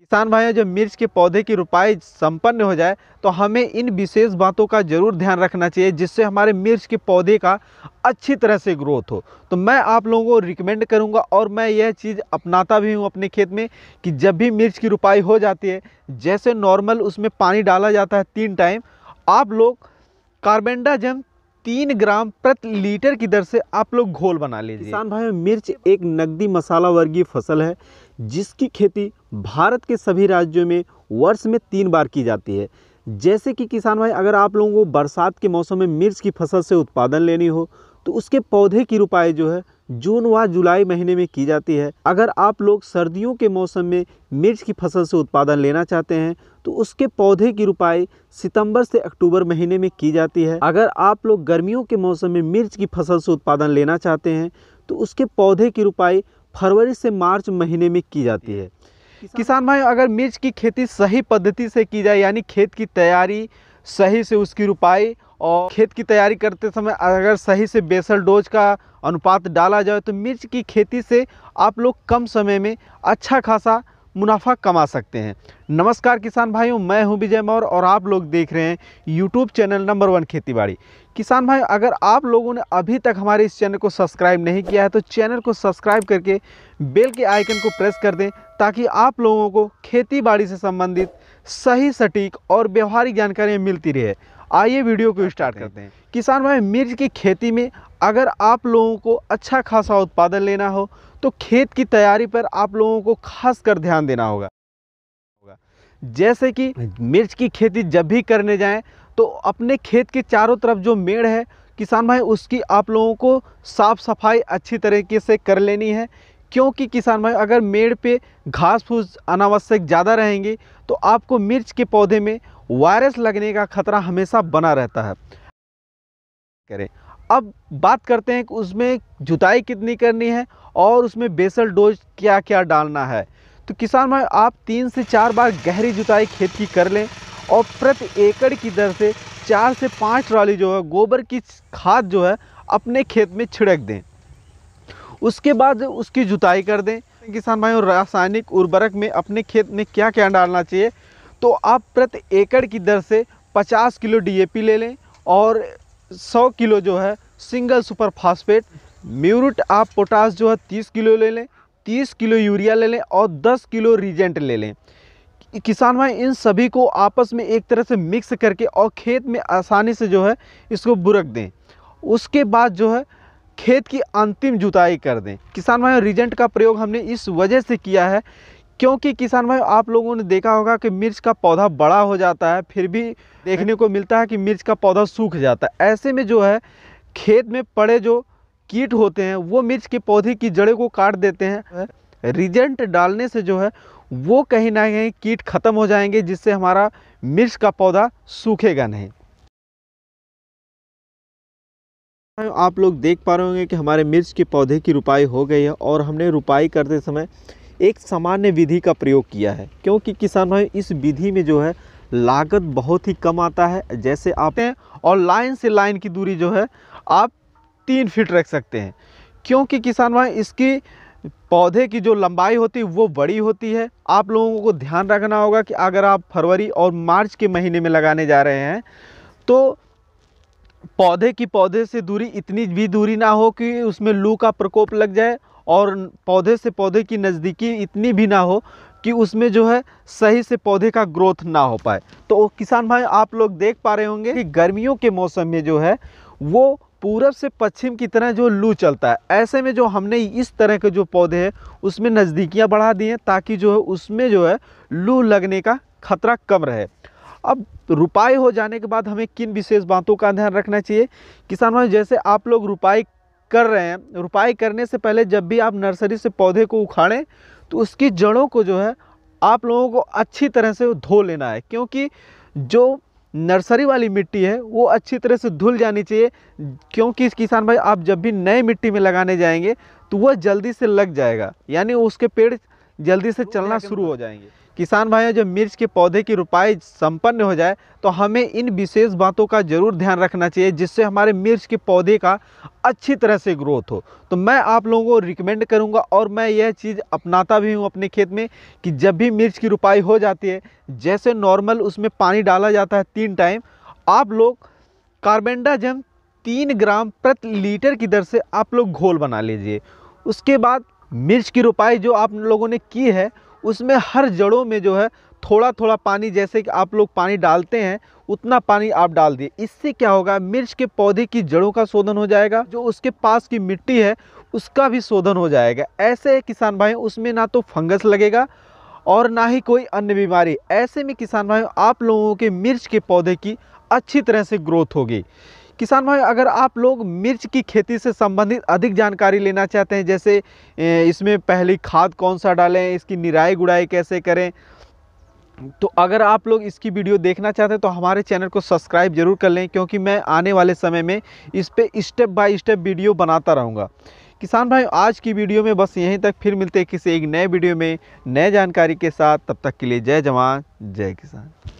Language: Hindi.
किसान भाइयों जब मिर्च के पौधे की रुपाई संपन्न हो जाए तो हमें इन विशेष बातों का ज़रूर ध्यान रखना चाहिए जिससे हमारे मिर्च के पौधे का अच्छी तरह से ग्रोथ हो तो मैं आप लोगों को रिकमेंड करूंगा और मैं यह चीज़ अपनाता भी हूं अपने खेत में कि जब भी मिर्च की रुपाई हो जाती है जैसे नॉर्मल उसमें पानी डाला जाता है तीन टाइम आप लोग कार्बेंडाजम तीन ग्राम प्रति लीटर की दर से आप लोग घोल बना लीजिए किसान भाई मिर्च एक नकदी मसाला वर्गीय फसल है जिसकी खेती भारत के सभी राज्यों में वर्ष में तीन बार की जाती है जैसे कि किसान भाई अगर आप लोगों को बरसात के मौसम में मिर्च की फसल से उत्पादन लेनी हो तो उसके पौधे की रुपाई जो है जून व जुलाई महीने में की जाती है अगर आप लोग सर्दियों के मौसम में मिर्च की फसल से उत्पादन लेना चाहते हैं तो उसके पौधे की रुपाई सितंबर से अक्टूबर महीने में की जाती है अगर आप लोग गर्मियों के मौसम में मिर्च की फसल से उत्पादन लेना चाहते हैं तो उसके पौधे की रुपाई फरवरी से मार्च महीने में की जाती है किसान भाई अगर मिर्च की खेती सही पद्धति से की जाए यानी खेत की तैयारी सही से उसकी रुपाई और खेत की तैयारी करते समय अगर सही से बेसल डोज का अनुपात डाला जाए तो मिर्च की खेती से आप लोग कम समय में अच्छा खासा मुनाफा कमा सकते हैं नमस्कार किसान भाइयों मैं हूं विजय मौर्य और आप लोग देख रहे हैं यूट्यूब चैनल नंबर वन खेती बाड़ी किसान भाई अगर आप लोगों ने अभी तक हमारे इस चैनल को सब्सक्राइब नहीं किया है तो चैनल को सब्सक्राइब करके बेल के आइकन को प्रेस कर दें ताकि आप लोगों को खेती बाड़ी से संबंधित सही सटीक और व्यवहारिक जानकारियाँ मिलती रहे आइए वीडियो को स्टार्ट करते हैं किसान भाई मिर्च की खेती में अगर आप लोगों को अच्छा खासा उत्पादन लेना हो तो खेत की तैयारी पर आप लोगों को खास कर ध्यान देना होगा जैसे कि हाँ मिर्च की खेती जब भी करने जाएं तो अपने खेत के चारों तरफ जो मेड़ है किसान भाई उसकी आप लोगों को साफ़ सफाई अच्छी तरीके से कर लेनी है क्योंकि किसान भाई अगर मेड़ पे घास फूस अनावश्यक ज़्यादा रहेंगे तो आपको मिर्च के पौधे में वायरस लगने का खतरा हमेशा बना रहता है करें अब बात करते हैं कि उसमें जुताई कितनी करनी है और उसमें बेसल डोज क्या क्या डालना है तो किसान भाई आप तीन से चार बार गहरी जुताई खेत की कर लें और प्रति एकड़ की दर से चार से पाँच ट्रॉली जो है गोबर की खाद जो है अपने खेत में छिड़क दें उसके बाद उसकी जुताई कर दें किसान भाइयों रासायनिक उर्वरक में अपने खेत में क्या क्या डालना चाहिए तो आप प्रति एकड़ की दर से 50 किलो डीएपी ले लें और 100 किलो जो है सिंगल सुपर फास्फेट म्यूरट आप पोटास जो है 30 किलो ले लें 30 किलो यूरिया ले लें और 10 किलो रिजेंट ले लें किसान भाई इन सभी को आपस में एक तरह से मिक्स करके और खेत में आसानी से जो है इसको बुरक दें उसके बाद जो है खेत की अंतिम जुताई कर दें किसान भाइयों रिजेंट का प्रयोग हमने इस वजह से किया है क्योंकि किसान भाई आप लोगों ने देखा होगा कि मिर्च का पौधा बड़ा हो जाता है फिर भी देखने को मिलता है कि मिर्च का पौधा सूख जाता है ऐसे में जो है खेत में पड़े जो कीट होते हैं वो मिर्च के पौधे की जड़े को काट देते हैं रिजेंट डालने से जो है वो कहीं ना कहीं कीट ख़त्म हो जाएंगे जिससे हमारा मिर्च का पौधा सूखेगा नहीं आप लोग देख पा रहे होंगे कि हमारे मिर्च के पौधे की रुपाई हो गई है और हमने रुपाई करते समय एक सामान्य विधि का प्रयोग किया है क्योंकि किसान भाई इस विधि में जो है लागत बहुत ही कम आता है जैसे आप हैं और लाइन से लाइन की दूरी जो है आप तीन फीट रख सकते हैं क्योंकि किसान भाई इसकी पौधे की जो लंबाई होती है वो बड़ी होती है आप लोगों को ध्यान रखना होगा कि अगर आप फरवरी और मार्च के महीने में लगाने जा रहे हैं तो पौधे की पौधे से दूरी इतनी भी दूरी ना हो कि उसमें लू का प्रकोप लग जाए और पौधे से पौधे की नज़दीकी इतनी भी ना हो कि उसमें जो है सही से पौधे का ग्रोथ ना हो पाए तो किसान भाई आप लोग देख पा रहे होंगे कि गर्मियों के मौसम में जो है वो पूरब से पश्चिम की तरह जो लू चलता है ऐसे में जो हमने इस तरह के जो पौधे हैं उसमें नज़दीकियाँ बढ़ा दी हैं ताकि जो है उसमें जो है लू लगने का खतरा कम रहे अब रुपाई हो जाने के बाद हमें किन विशेष बातों का ध्यान रखना चाहिए किसान भाई जैसे आप लोग रुपाई कर रहे हैं रुपाई करने से पहले जब भी आप नर्सरी से पौधे को उखाड़ें तो उसकी जड़ों को जो है आप लोगों को अच्छी तरह से धो लेना है क्योंकि जो नर्सरी वाली मिट्टी है वो अच्छी तरह से धुल जानी चाहिए क्योंकि इस किसान भाई आप जब भी नए मिट्टी में लगाने जाएंगे तो वह जल्दी से लग जाएगा यानी उसके पेड़ जल्दी से चलना शुरू हो जाएंगे किसान भाइयों जब मिर्च के पौधे की रुपाई संपन्न हो जाए तो हमें इन विशेष बातों का ज़रूर ध्यान रखना चाहिए जिससे हमारे मिर्च के पौधे का अच्छी तरह से ग्रोथ हो तो मैं आप लोगों को रिकमेंड करूंगा और मैं यह चीज़ अपनाता भी हूं अपने खेत में कि जब भी मिर्च की रुपाई हो जाती है जैसे नॉर्मल उसमें पानी डाला जाता है तीन टाइम आप लोग कार्बेंडाजम तीन ग्राम प्रति लीटर की दर से आप लोग घोल बना लीजिए उसके बाद मिर्च की रुपाई जो आप लोगों ने की है उसमें हर जड़ों में जो है थोड़ा थोड़ा पानी जैसे कि आप लोग पानी डालते हैं उतना पानी आप डाल दिए इससे क्या होगा मिर्च के पौधे की जड़ों का शोधन हो जाएगा जो उसके पास की मिट्टी है उसका भी शोधन हो जाएगा ऐसे किसान भाई उसमें ना तो फंगस लगेगा और ना ही कोई अन्य बीमारी ऐसे में किसान भाई आप लोगों के मिर्च के पौधे की अच्छी तरह से ग्रोथ होगी किसान भाई अगर आप लोग मिर्च की खेती से संबंधित अधिक जानकारी लेना चाहते हैं जैसे इसमें पहली खाद कौन सा डालें इसकी निराई गुड़ाई कैसे करें तो अगर आप लोग इसकी वीडियो देखना चाहते हैं तो हमारे चैनल को सब्सक्राइब जरूर कर लें क्योंकि मैं आने वाले समय में इस पर स्टेप बाय स्टेप वीडियो बनाता रहूँगा किसान भाई आज की वीडियो में बस यहीं तक फिर मिलते हैं किसी एक नए वीडियो में नए जानकारी के साथ तब तक के लिए जय जवान जय किसान